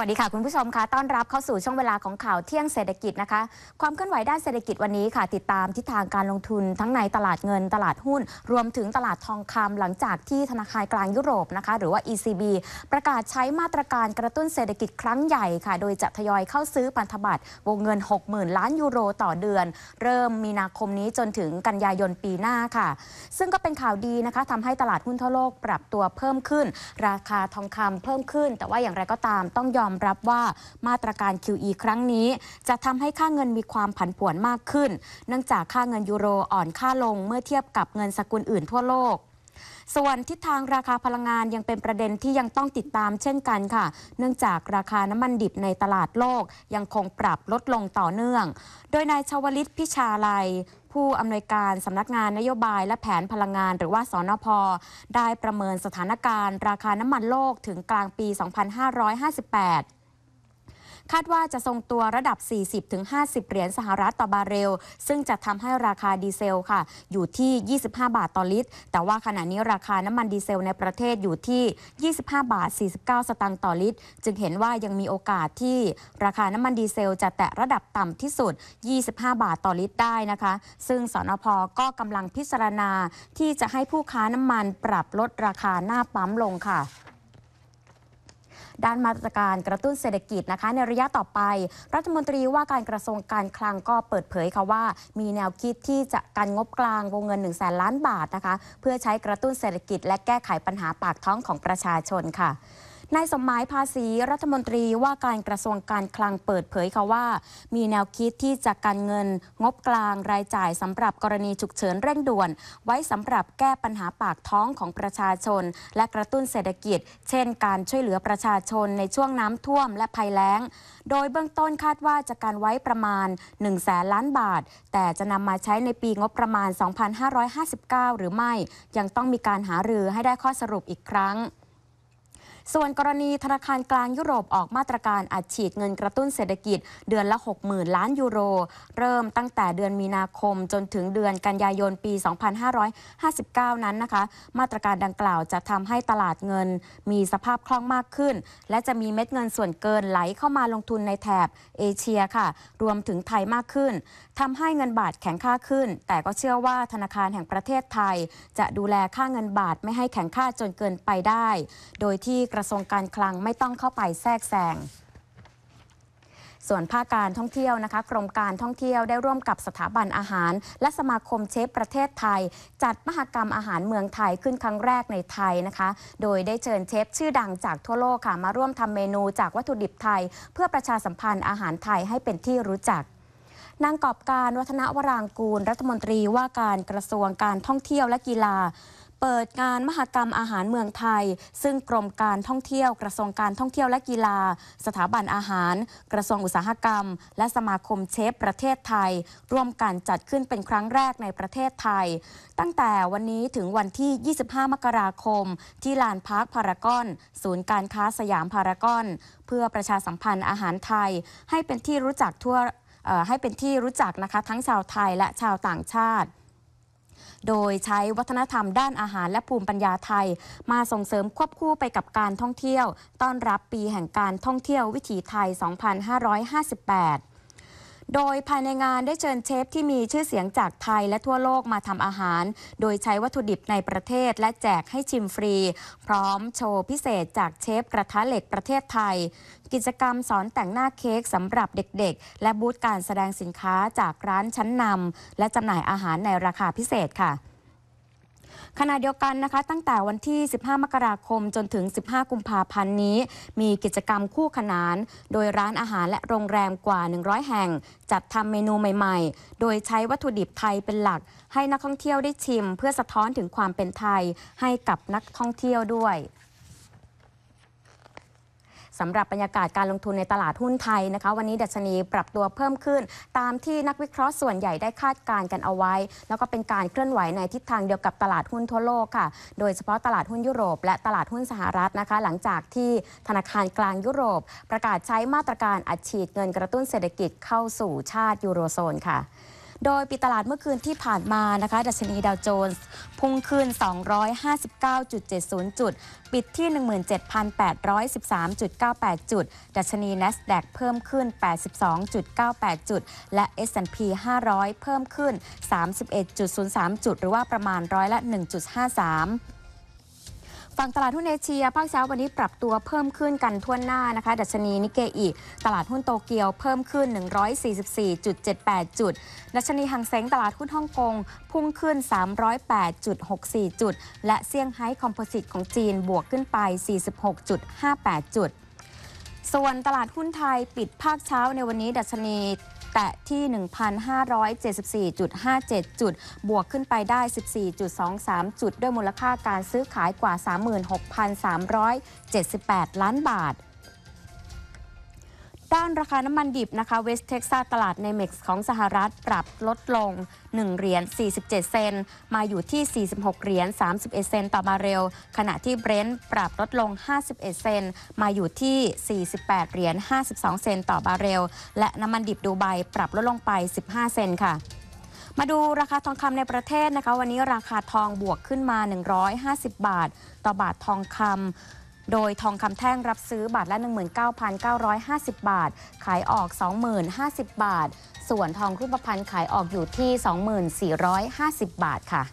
วัสดีค่ะ คุณผู้ชมคะต้อนรับเข้าสู่ช่วงเวลาของข่าวเที่ยงเศรษฐกิจนะคะ ความเคลื่อนไหวด้านเศรษฐกิจวันนี้ค่ะ ติดตามทิศทางการลงทุนทั้งในตลาดเงินตลาดหุ้นรวมถึงตลาดทองคำ หลังจากที่ธนาคารกลางยุโรปนะคะหรือว่า ECB ประกาศใช้มาตรการกระตุ้นเศรษฐกิจครั้งใหญ่ค่ะ โดยจะทยอยเข้าซื้อพันธบัตรวงเงิน 60,000 ล้านยูโรต่อเดือน เริ่มมีนาคมนี้จนถึงกันยายนปีหน้าค่ะ ซึ่งก็เป็นข่าวดีนะคะทำให้ตลาดหุ้นทั่วโลก ปรับตัวเพิ่มขึ้น ราคาทองคำเพิ่มขึ้น แต่ว่าอย่างไรก็ตามต้องยอมอมรับว่ามาตรการ QE ครั้งนี้ จะทำให้ค่าเงินมีความผันผวนมากขึ้น เนื่องจากค่าเงินยูโรอ่อนค่าลงเมื่อเทียบกับเงินสกุลอื่นทั่วโลก ส่วนทิศทางราคาพลังงานยังเป็นประเด็นที่ยังต้องติดตามเช่นกันค่ะ เนื่องจากราคาน้ำมันดิบในตลาดโลกยังคงปรับลดลงต่อเนื่อง โดยนายชาวลิตพิชาลัยผู้อำนวยการสำนักงานนโยบายและแผนพลังงานหรือว่าสอนพ ได้ประเมินสถานการณ์ ราคาน้ำมันโลกถึงกลางปี 2558คาดว่าจะทรงตัวระดับ 40-50 เหรียญสหรัฐต่อบาเรล ซึ่งจะทำให้ราคาดีเซลค่ะอยู่ที่ 25 บาทต่อลิตร แต่ว่าขณะนี้ราคาน้ำมันดีเซลในประเทศอยู่ที่ 25 บาท 49 สตางค์ต่อลิตร จึงเห็นว่ายังมีโอกาสที่ราคาน้ำมันดีเซลจะแตะระดับต่ำที่สุด 25 บาทต่อลิตรได้นะคะ ซึ่งสนพก็กำลังพิจารณาที่จะให้ผู้ค้าน้ำมันปรับลดราคาหน้าปั๊มลงค่ะด้านมาตรการกระตุ้นเศรษฐกิจนะคะ ในระยะต่อไป รัฐมนตรีว่าการกระทรวงการคลังก็เปิดเผยค่ะว่า มีแนวคิดที่จะการงบกลางวงเงิน1นึ่งแสนล้านบาทนะคะ เพื่อใช้กระตุ้นเศรษฐกิจและแก้ไขปัญหาปากท้องของประชาชนค่ะนายสมหมายภาษี รัฐมนตรีว่าการกระทรวงการคลังเปิดเผยค่ะว่า มีแนวคิดที่จะกันเงินงบกลาง รายจ่ายสำหรับกรณีฉุกเฉิน เร่งด่วนไว้สำหรับแก้ปัญหาปากท้องของประชาชนและกระตุ้นเศรษฐกิจ เช่น การช่วยเหลือประชาชนในช่วงน้ำท่วมและภัยแล้ง โดยเบื้องต้นคาดว่าจะการไว้ประมาณ1แสนล้านบาทแต่จะนำมาใช้ในปีงบประมาณ 2559 หรือไม่ ยังต้องมีการหารือให้ได้ข้อสรุปอีกครั้งส่วนกรณีธนาคารกลางยุโรปออกมาตรการอัดฉีดเงินกระตุ้นเศรษฐกิจ เดือนละ 60,000 ล้านยูโร เริ่มตั้งแต่เดือนมีนาคมจนถึงเดือนกันยายนปี 2559 นั้นนะคะ มาตรการดังกล่าวจะทำให้ตลาดเงินมีสภาพคล่องมากขึ้น และจะมีเม็ดเงินส่วนเกินไหลเข้ามาลงทุนในแถบเอเชียค่ะ รวมถึงไทยมากขึ้น ทำให้เงินบาทแข็งค่าขึ้น แต่ก็เชื่อว่าธนาคารแห่งประเทศไทย จะดูแลค่าเงินบาทไม่ให้แข็งค่าจนเกินไปได้ โดยที่ระทรวงการคลังไม่ต้องเข้าไปแทรกแซง ส่วนภาคการท่องเที่ยวนะคะกรมการท่องเที่ยวได้ร่วมกับสถาบันอาหาร และสมาคมเชฟประเทศไทย จัดมหกรรมอาหารเมืองไทยขึ้นครั้งแรกในไทยนะคะโดยได้เชิญเชฟชื่อดังจากทั่วโลกค่ะมาร่วมทำเมนูจากวัตถุดิบไทย เพื่อประชาสัมพันธ์อาหารไทยให้เป็นที่รู้จักนางกอบการวัฒนวรางกูล รัฐมนตรีว่าการกระทรวงการท่องเที่ยวและกีฬาเปิดงานมหกรรมอาหารเมืองไทย ซึ่งกรมการท่องเที่ยวกระทรวงการท่องเที่ยวและกีฬา สถาบันอาหาร กระทรวงอุตสาหกรรม และสมาคมเชฟประเทศไทยร่วมกันจัดขึ้นเป็นครั้งแรกในประเทศไทย ตั้งแต่วันนี้ถึงวันที่ 25 มกราคมที่ลานพาร์คพารากอนศูนย์การค้าสยามพารากอน เพื่อประชาสัมพันธ์อาหารไทยให้เป็นที่รู้จักทั่วให้เป็นที่รู้จักนะคะทั้งชาวไทยและชาวต่างชาติโดยใช้วัฒนธรรมด้านอาหารและภูมิปัญญาไทยมาส่งเสริมควบคู่ไปกับการท่องเที่ยว ต้อนรับปีแห่งการท่องเที่ยววิถีไทย 2558โดยภายในงานได้เชิญเชฟที่มีชื่อเสียงจากไทยและทั่วโลกมาทำอาหาร โดยใช้วัตถุดิบในประเทศและแจกให้ชิมฟรี พร้อมโชว์พิเศษจากเชฟกระทะเหล็กประเทศไทย กิจกรรมสอนแต่งหน้าเค้กสำหรับเด็กๆ และบูธการแสดงสินค้าจากร้านชั้นนำและจำหน่ายอาหารในราคาพิเศษค่ะขณะเดียวกันนะคะ ตั้งแต่วันที่ 15 มกราคมจนถึง 15 กุมภาพันธ์นี้ มีกิจกรรมคู่ขนาน โดยร้านอาหารและโรงแรมกว่า 100 แห่ง จัดทำเมนูใหม่ๆ โดยใช้วัตถุดิบไทยเป็นหลัก ให้นักท่องเที่ยวได้ชิม เพื่อสะท้อนถึงความเป็นไทย ให้กับนักท่องเที่ยวด้วยสำหรับบรรยากาศการลงทุนในตลาดหุ้นไทยนะคะ วันนี้ดัชนีปรับตัวเพิ่มขึ้น ตามที่นักวิเคราะห์ส่วนใหญ่ได้คาดการณ์กันเอาไว้ แล้วก็เป็นการเคลื่อนไหวในทิศทางเดียวกับตลาดหุ้นทั่วโลกค่ะ โดยเฉพาะตลาดหุ้นยุโรปและตลาดหุ้นสหรัฐนะคะ หลังจากที่ธนาคารกลางยุโรปประกาศใช้มาตรการอัดฉีดเงินกระตุ้นเศรษฐกิจเข้าสู่ชาติยูโรโซนค่ะโดยปิดตลาดเมื่อคืนที่ผ่านมานะคะ ดัชนีดาวโจนส์พุ่งขึ้น 259.70 จุด ปิดที่ 17,813.98 จุด ดัชนี n a s d a กเพิ่มขึ้น 82.98 จุด และ S&P 500 เพิ่มขึ้น 31.03 จุด หรือว่าประมาณร้อยละ 1.53ฝั่งตลาดหุ้นเอเชีย ภาคเช้าวันนี้ปรับตัวเพิ่มขึ้นกันทั่วหน้านะคะ ดัชนีนิเกอีตลาดหุ้นโตเกียวเพิ่มขึ้น 144.78 จุด ดัชนี หังเซ็งตลาดหุ้นฮ่องกงพุ่งขึ้น 308.64 จุด และเซี่ยงไฮ้คอมโพสิตของจีนบวกขึ้นไป 46.58 จุด ส่วนตลาดหุ้นไทยปิดภาคเช้าในวันนี้ ดัชนีแตะที่ 1,574.57 จุดบวกขึ้นไปได้ 14.23 จุดด้วยมูลค่าการซื้อขายกว่า 36,378 ล้านบาทด้านราคาน้ำมันดิบนะคะเวสเท็กซัสตลาดในเม็กซ์ของสหรัฐ ปรับลดลง 1เหรียญ47 เซนมาอยู่ที่ 46เหรียญ31เซนต่อมาเร็ว ขณะที่เบรนท์ปรับลดลง 51 เซนมาอยู่ที่ 48 เหรียญ52 เซนต่อบาเรลและน้ำมันดิบดูไบปรับลดลงไป 15 เซนค่ะ มาดูราคาทองคำในประเทศนะคะวันนี้ราคาทองบวกขึ้นมา 150 บาทต่อบาททองคำโดยทองคำแท่ง รับซื้อบาทละ 19,950 บาท ขายออก 20,050 บาท ส่วนทองรูปพรรณขายออกอยู่ที่ 2450 บาทค่ะ